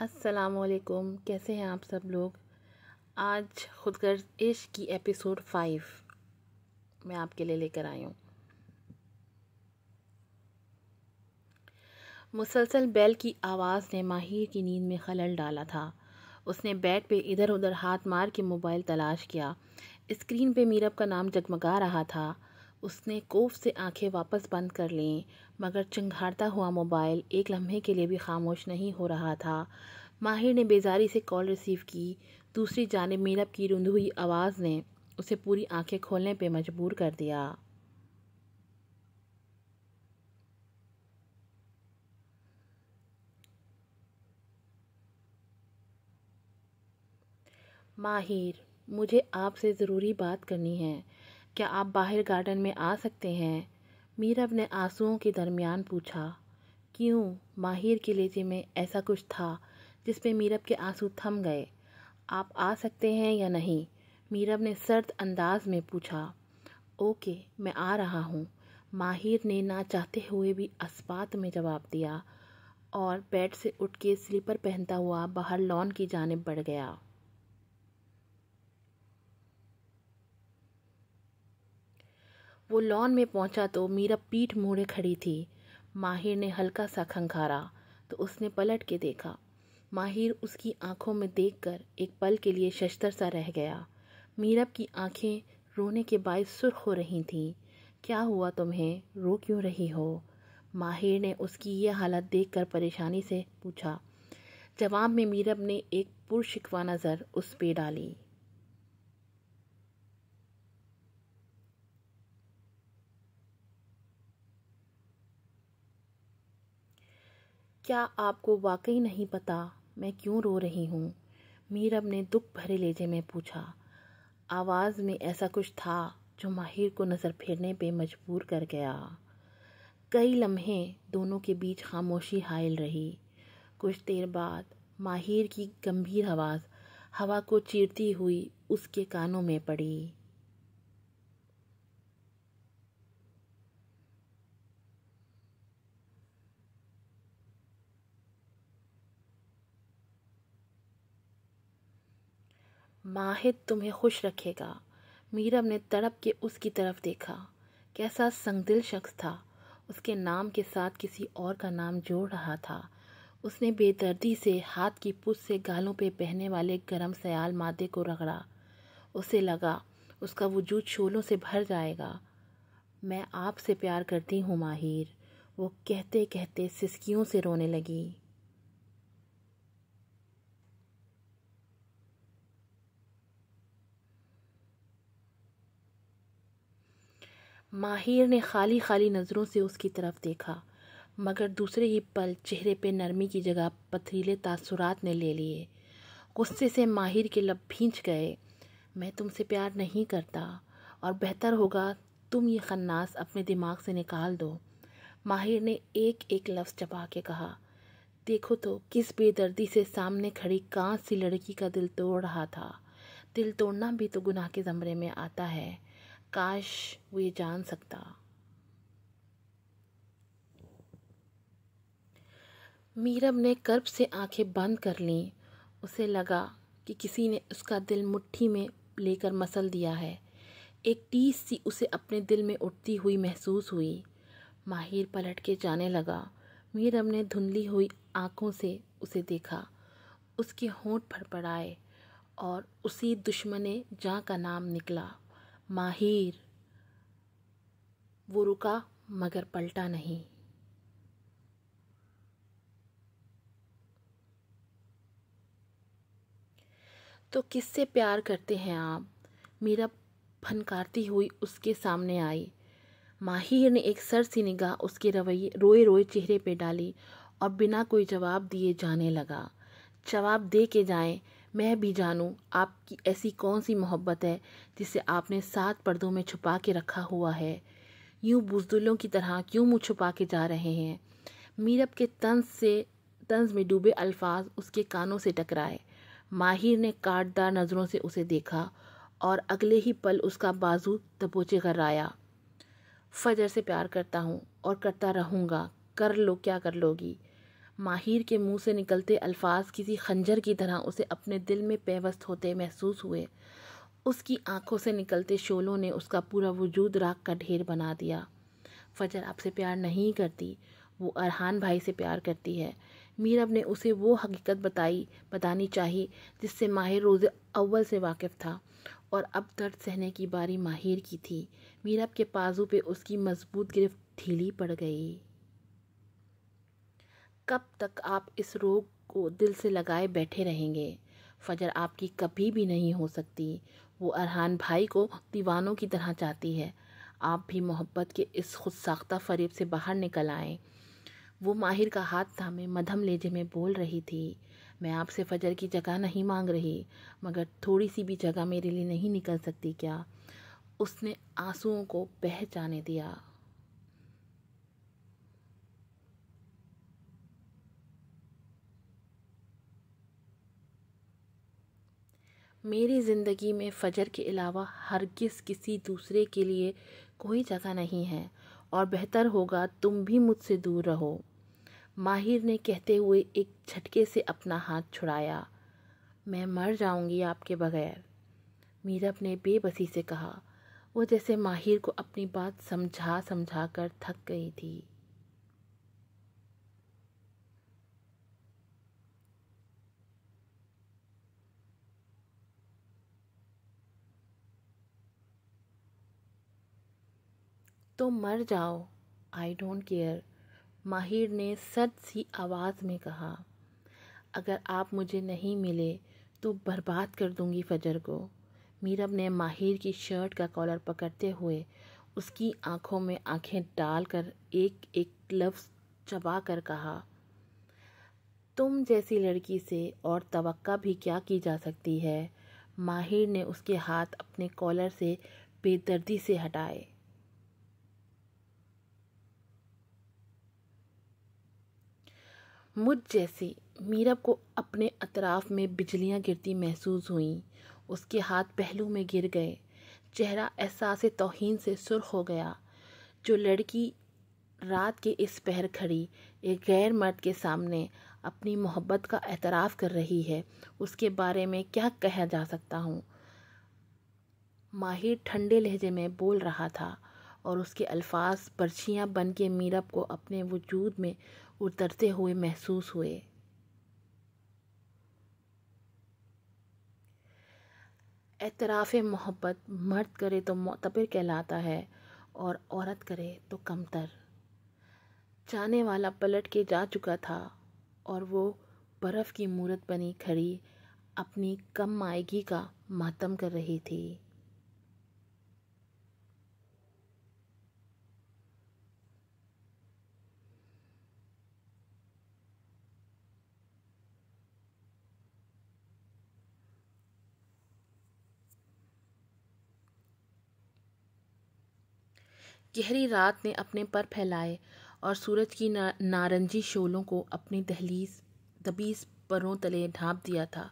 असलकुम कैसे हैं आप सब लोग आज खुदगर्ज इश्क की एपिसोड फाइव मैं आपके लिए लेकर आई हूँ मुसलसल बेल की आवाज़ ने माहिर की नींद में खलल डाला था उसने बेड पे इधर उधर हाथ मार के मोबाइल तलाश किया स्क्रीन पे मीरब का नाम जगमगा रहा था उसने कोफ से आंखें वापस बंद कर लीं मगर चिंघाड़ता हुआ मोबाइल एक लम्हे के लिए भी खामोश नहीं हो रहा था माहिर ने बेजारी से कॉल रिसीव की दूसरी जानब मीरब की रुंध हुई आवाज़ ने उसे पूरी आंखें खोलने पर मजबूर कर दिया माहिर मुझे आपसे ज़रूरी बात करनी है क्या आप बाहर गार्डन में आ सकते हैं मीरब ने आंसुओं के दरमियान पूछा क्यों माहिर के लेजे में ऐसा कुछ था जिस पे मीरब के आंसू थम गए आप आ सकते हैं या नहीं मीरब ने सर्द अंदाज में पूछा ओके मैं आ रहा हूँ माहिर ने ना चाहते हुए भी अस्पात में जवाब दिया और बेड से उठ के स्लीपर पहनता हुआ बाहर लॉन की जानब बढ़ गया वो लॉन में पहुंचा तो मीरा पीठ मोड़े खड़ी थी माहिर ने हल्का सा खंखारा तो उसने पलट के देखा माहिर उसकी आंखों में देखकर एक पल के लिए शस्तर सा रह गया मीरब की आंखें रोने के बायस सुर्ख हो रही थीं क्या हुआ तुम्हें रो क्यों रही हो माहिर ने उसकी यह हालत देखकर परेशानी से पूछा जवाब में मीरब ने एक पुरशिकवा नज़र उस पे डाली क्या आपको वाकई नहीं पता मैं क्यों रो रही हूँ मीरब ने दुख भरे लेजे में पूछा आवाज़ में ऐसा कुछ था जो माहिर को नज़र फेरने पे मजबूर कर गया कई लम्हे दोनों के बीच खामोशी हायल रही कुछ देर बाद माहिर की गंभीर आवाज़ हवा को चीरती हुई उसके कानों में पड़ी माहिद तुम्हें खुश रखेगा मीरब ने तड़प के उसकी तरफ देखा कैसा संगदिल शख्स था उसके नाम के साथ किसी और का नाम जोड़ रहा था उसने बेदर्दी से हाथ की पुस से गालों पे बहने वाले गर्म सयाल मादे को रगड़ा उसे लगा उसका वजूद शोलों से भर जाएगा मैं आपसे प्यार करती हूँ माहिर वो कहते कहते सिसकियों से रोने लगी माहिर ने खाली खाली नज़रों से उसकी तरफ़ देखा मगर दूसरे ही पल चेहरे पे नरमी की जगह पथरीले तासुरात ने ले लिए गुस्से से माहिर के लब भींच गए मैं तुमसे प्यार नहीं करता और बेहतर होगा तुम ये खन्नास अपने दिमाग से निकाल दो माहिर ने एक एक लफ्ज़ चबा के कहा देखो तो किस बेदर्दी से सामने खड़ी कांच सी लड़की का दिल तोड़ रहा था दिल तोड़ना भी तो गुनाह के ज़मरे में आता है काश वो ये जान सकता मीरब ने कर्ब से आंखें बंद कर लीं उसे लगा कि किसी ने उसका दिल मुट्ठी में लेकर मसल दिया है एक टीस सी उसे अपने दिल में उठती हुई महसूस हुई माहिर पलट के जाने लगा मीरब ने धुंधली हुई आंखों से उसे देखा उसके होंठ फड़फड़ाए और उसी दुश्मने जहाँ का नाम निकला माहिर वो रुका मगर पलटा नहीं तो किससे प्यार करते हैं आप मीरा फनकारती हुई उसके सामने आई माहिर ने एक सर सी निगाह उसके रवैये रोए रोए चेहरे पे डाली और बिना कोई जवाब दिए जाने लगा जवाब दे के जाएं मैं भी जानूं आपकी ऐसी कौन सी मोहब्बत है जिसे आपने सात पर्दों में छुपा के रखा हुआ है यूं बुजदुलों की तरह क्यों मुँह छुपा के जा रहे हैं मीरब के तंज से तंज में डूबे अल्फाज उसके कानों से टकराए माहिर ने काटदार नज़रों से उसे देखा और अगले ही पल उसका बाजू दबोचे कराया फजर से प्यार करता हूँ और करता रहूँगा कर लो क्या कर लोगी माहिर के मुंह से निकलते अल्फाज किसी खंजर की तरह उसे अपने दिल में पेवस्त होते महसूस हुए उसकी आंखों से निकलते शोलों ने उसका पूरा वजूद राख का ढेर बना दिया फजर आपसे प्यार नहीं करती वो अरहान भाई से प्यार करती है मीरब ने उसे वो हकीकत बताई बतानी चाहिए जिससे माहिर रोज़ अव्वल से वाकिफ़ था और अब दर्द सहने की बारी माहिर की थी मीरब के पाजू पे उसकी मजबूत गिरफ्त ढीली पड़ गई कब तक आप इस रोग को दिल से लगाए बैठे रहेंगे फजर आपकी कभी भी नहीं हो सकती वो अरहान भाई को दीवानों की तरह चाहती है आप भी मोहब्बत के इस खुद साख्ता फरीब से बाहर निकल आएँ वो माहिर का हाथ थामे मधम लेजे में बोल रही थी मैं आपसे फजर की जगह नहीं मांग रही मगर थोड़ी सी भी जगह मेरे लिए नहीं निकल सकती क्या उसने आंसुओं को बह जाने दिया मेरी ज़िंदगी में फ़जर के अलावा किस किसी दूसरे के लिए कोई जगह नहीं है और बेहतर होगा तुम भी मुझसे दूर रहो माहिर ने कहते हुए एक झटके से अपना हाथ छुड़ाया मैं मर जाऊंगी आपके बगैर मीरब ने बेबसी से कहा वो जैसे माहिर को अपनी बात समझा समझा कर थक गई थी तो मर जाओ आई डोंट केयर माहिर ने सच सी आवाज़ में कहा अगर आप मुझे नहीं मिले तो बर्बाद कर दूंगी फजर को मीरब ने माहिर की शर्ट का कॉलर पकड़ते हुए उसकी आंखों में आंखें डालकर एक एक लफ्ज़ चबा कर कहा तुम जैसी लड़की से और तवक्का भी क्या की जा सकती है माहिर ने उसके हाथ अपने कॉलर से बेदर्दी से हटाए मुझ जैसी मीरब को अपने अतराफ में बिजलियां गिरती महसूस हुईं उसके हाथ पहलू में गिर गए चेहरा एहसास तोहन से सुर्ख हो गया जो लड़की रात के इस पहर खड़ी एक गैर मर्द के सामने अपनी मोहब्बत का एतराफ़ कर रही है उसके बारे में क्या कहा जा सकता हूँ माहिर ठंडे लहजे में बोल रहा था और उसके अल्फाज पर्चियाँ बन के मीरब को अपने वजूद में उतरते हुए महसूस हुए एतराफ़ मोहब्बत मर्द करे तो मोतबर कहलाता है और औरत करे तो कमतर जाने वाला पलट के जा चुका था और वो बर्फ़ की मूरत बनी खड़ी अपनी कम आएगी का मातम कर रही थी गहरी रात ने अपने पर फैलाए और सूरज की ना, नारंजी शोलों को अपनी दहलीज दबीज परों तले ढांप दिया था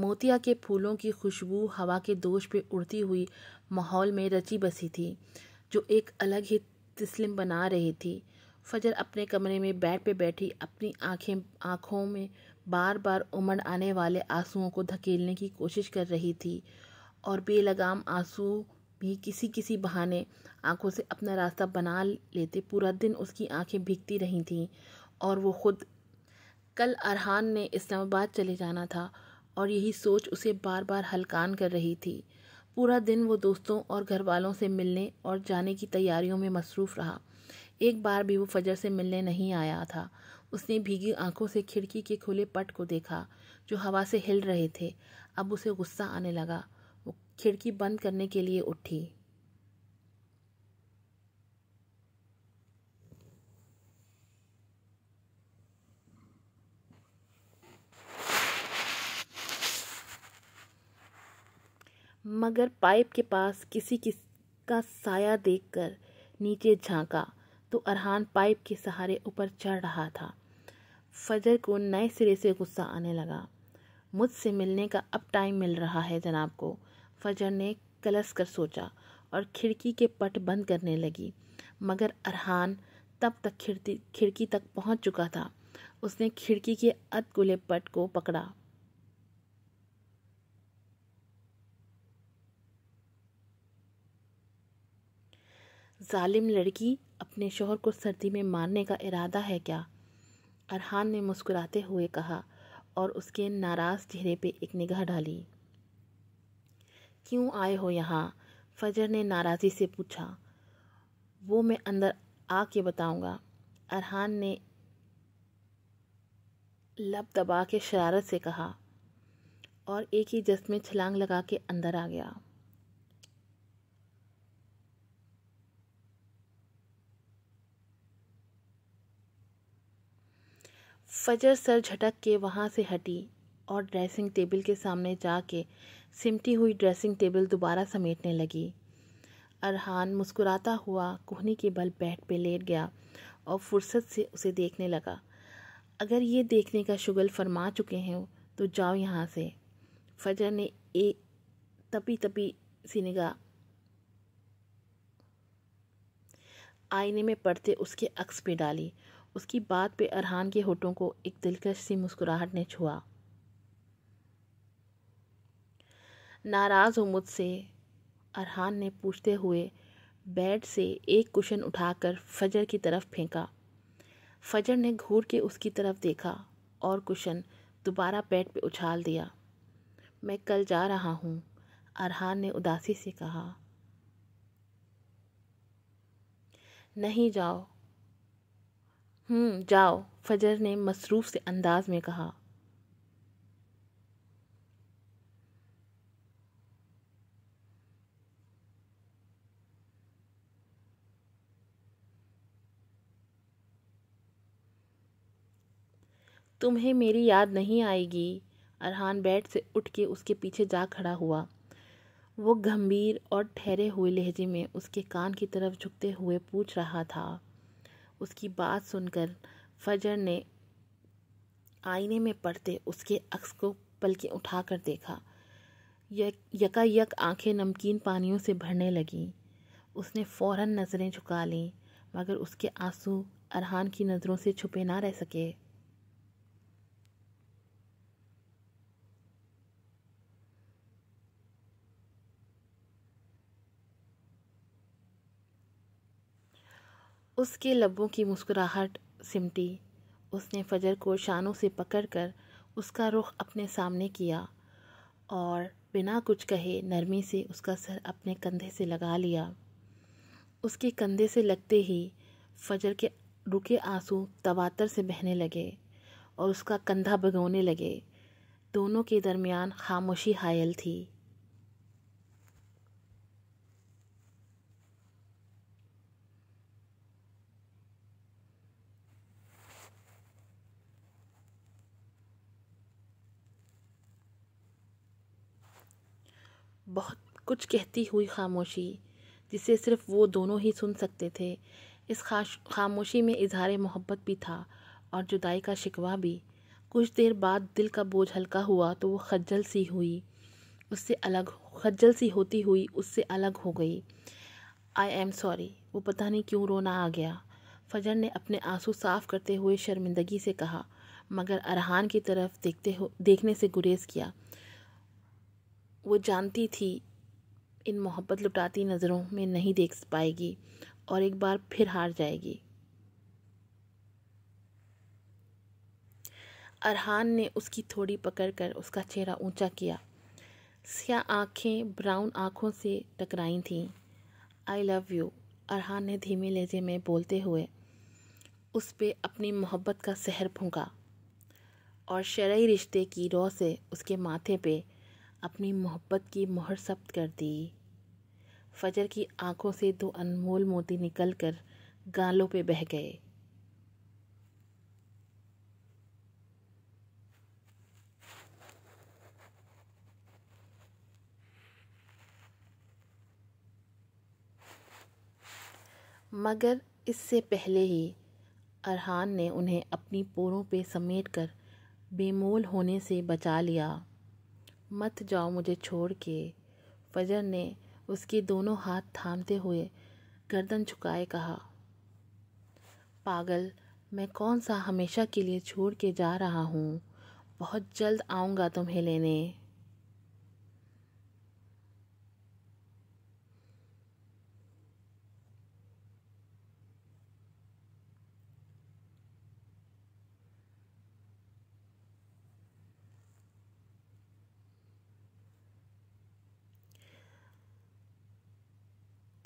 मोतिया के फूलों की खुशबू हवा के दोष पे उड़ती हुई माहौल में रची बसी थी जो एक अलग ही तस्लिम बना रही थी फजर अपने कमरे में बेड पे बैठी अपनी आंखें आंखों में बार बार उमड़ आने वाले आंसुओं को धकेलने की कोशिश कर रही थी और बेलगाम आंसू भी किसी किसी बहाने आंखों से अपना रास्ता बना लेते पूरा दिन उसकी आंखें भीगती रही थीं और वो खुद कल अरहान ने इस्लामाबाद चले जाना था और यही सोच उसे बार बार हलकान कर रही थी पूरा दिन वो दोस्तों और घर वालों से मिलने और जाने की तैयारियों में मसरूफ़ रहा एक बार भी वो फजर से मिलने नहीं आया था उसने भीगी आंखों से खिड़की के खुले पट को देखा जो हवा से हिल रहे थे अब उसे गुस्सा आने लगा खिड़की बंद करने के लिए उठी मगर पाइप के पास किसी किस का साया देखकर नीचे झांका तो अरहान पाइप के सहारे ऊपर चढ़ रहा था फजर को नए सिरे से गुस्सा आने लगा मुझसे मिलने का अब टाइम मिल रहा है जनाब को फजर ने कलस कर सोचा और खिड़की के पट बंद करने लगी मगर अरहान तब तक खिड़की खिड़की तक पहुंच चुका था उसने खिड़की के अधगुले पट को पकड़ा जालिम लड़की अपने शोहर को सर्दी में मारने का इरादा है क्या अरहान ने मुस्कुराते हुए कहा और उसके नाराज़ चेहरे पे एक निगाह डाली क्यों आए हो यहाँ फ़जर ने नाराज़ी से पूछा वो मैं अंदर आके बताऊँगा अरहान ने लब दबा के शरारत से कहा और एक ही जस में छलांग लगा के अंदर आ गया फजर सर झटक के वहाँ से हटी और ड्रेसिंग टेबल के सामने जाके सिमटी हुई ड्रेसिंग टेबल दोबारा समेटने लगी अरहान मुस्कुराता हुआ कोहनी के बल बेड पे लेट गया और फुर्सत से उसे देखने लगा अगर ये देखने का शुगल फरमा चुके हैं तो जाओ यहाँ से फजर ने एक तपी तपी सी निगाह आईने में पड़ते उसके अक्स पे डाली उसकी बात पे अरहान के होठों को एक दिलकश सी मुस्कुराहट ने छुआ नाराज़ हो मुझसे अरहान ने पूछते हुए बेड से एक कुशन उठाकर फजर की तरफ फेंका फजर ने घूर के उसकी तरफ देखा और कुशन दोबारा बेड पे उछाल दिया मैं कल जा रहा हूँ अरहान ने उदासी से कहा नहीं जाओ हम्म जाओ फजर ने मसरूफ़ से अंदाज में कहा तुम्हें मेरी याद नहीं आएगी अरहान बेड से उठ के उसके पीछे जा खड़ा हुआ वो गंभीर और ठहरे हुए लहजे में उसके कान की तरफ झुकते हुए पूछ रहा था उसकी बात सुनकर फजर ने आईने में पड़ते उसके अक्स को पलके उठा कर देखा यक यका यक आंखें नमकीन पानियों से भरने लगीं उसने फ़ौरन नज़रें झुका लीं मगर उसके आंसू अरहान की नज़रों से छुपे ना रह सके उसके लबों की मुस्कुराहट सिमटी उसने फजर को शानों से पकड़कर उसका रुख अपने सामने किया और बिना कुछ कहे नरमी से उसका सर अपने कंधे से लगा लिया उसके कंधे से लगते ही फजर के रुके आंसू तवातर से बहने लगे और उसका कंधा भगोने लगे दोनों के दरमियान खामोशी हायल थी बहुत कुछ कहती हुई खामोशी जिसे सिर्फ वो दोनों ही सुन सकते थे इस खाश खामोशी में इजहार मोहब्बत भी था और जुदाई का शिकवा भी कुछ देर बाद दिल का बोझ हल्का हुआ तो वो खज्जल सी हुई उससे अलग खज्जल सी होती हुई उससे अलग हो गई आई एम सॉरी वो पता नहीं क्यों रोना आ गया फजर ने अपने आंसू साफ करते हुए शर्मिंदगी से कहा मगर अरहान की तरफ देखते हो देखने से गुरेज किया वो जानती थी इन मोहब्बत लुटाती नज़रों में नहीं देख पाएगी और एक बार फिर हार जाएगी अरहान ने उसकी थोड़ी पकड़ कर उसका चेहरा ऊंचा किया सिया आंखें ब्राउन आंखों से टकराई थीं आई लव यू अरहान ने धीमे लहजे में बोलते हुए उस पर अपनी मोहब्बत का सहर फूँका और शरय रिश्ते की रौ से उसके माथे पे अपनी मोहब्बत की मोहर सब्त कर दी फजर की आंखों से दो अनमोल मोती निकलकर गालों पे बह गए मगर इससे पहले ही अरहान ने उन्हें अपनी पोरों पे समेट कर बेमोल होने से बचा लिया मत जाओ मुझे छोड़ के फजर ने उसके दोनों हाथ थामते हुए गर्दन झुकाए कहा पागल मैं कौन सा हमेशा के लिए छोड़ के जा रहा हूँ बहुत जल्द आऊँगा तुम्हें लेने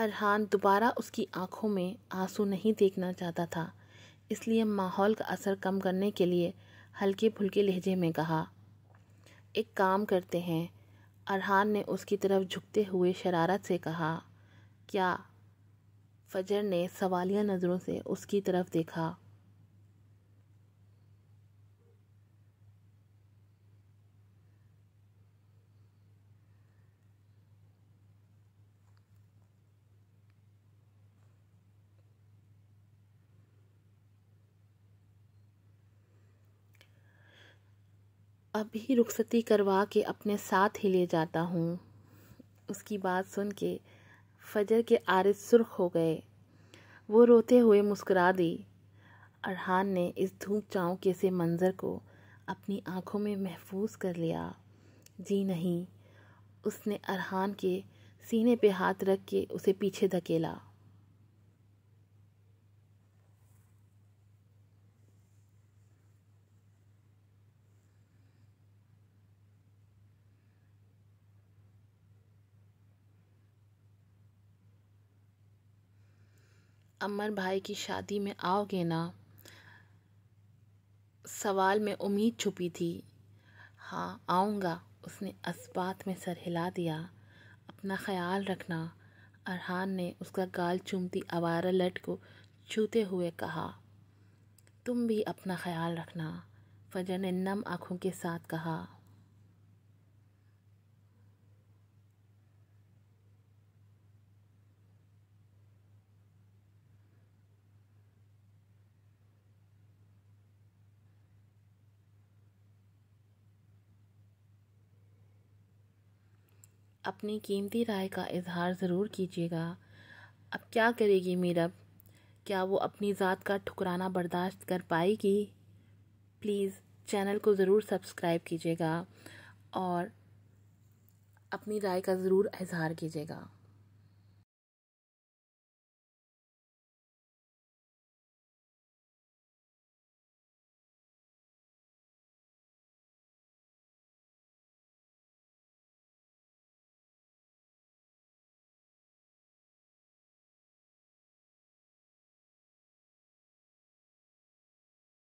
अरहान दोबारा उसकी आंखों में आंसू नहीं देखना चाहता था इसलिए माहौल का असर कम करने के लिए हल्के फुल्के लहजे में कहा एक काम करते हैं अरहान ने उसकी तरफ झुकते हुए शरारत से कहा क्या फजर ने सवालिया नज़रों से उसकी तरफ देखा अभी रुखसती करवा के अपने साथ ही ले जाता हूँ उसकी बात सुन के फजर के आरिज सुर्ख हो गए वो रोते हुए मुस्कुरा दी अरहान ने इस धूप चाँव के से मंज़र को अपनी आँखों में महफूज कर लिया जी नहीं उसने अरहान के सीने पे हाथ रख के उसे पीछे धकेला अमर भाई की शादी में आओगे ना सवाल में उम्मीद छुपी थी हाँ आऊँगा उसने असबात में सर हिला दिया अपना ख्याल रखना अरहान ने उसका गाल चूमती आवारा लट को छूते हुए कहा तुम भी अपना ख्याल रखना फजर ने नम आँखों के साथ कहा अपनी कीमती राय का इजहार ज़रूर कीजिएगा अब क्या करेगी मीरब क्या वो अपनी ज़ात का ठुकराना बर्दाश्त कर पाएगी प्लीज़ चैनल को ज़रूर सब्सक्राइब कीजिएगा और अपनी राय का ज़रूर इजहार कीजिएगा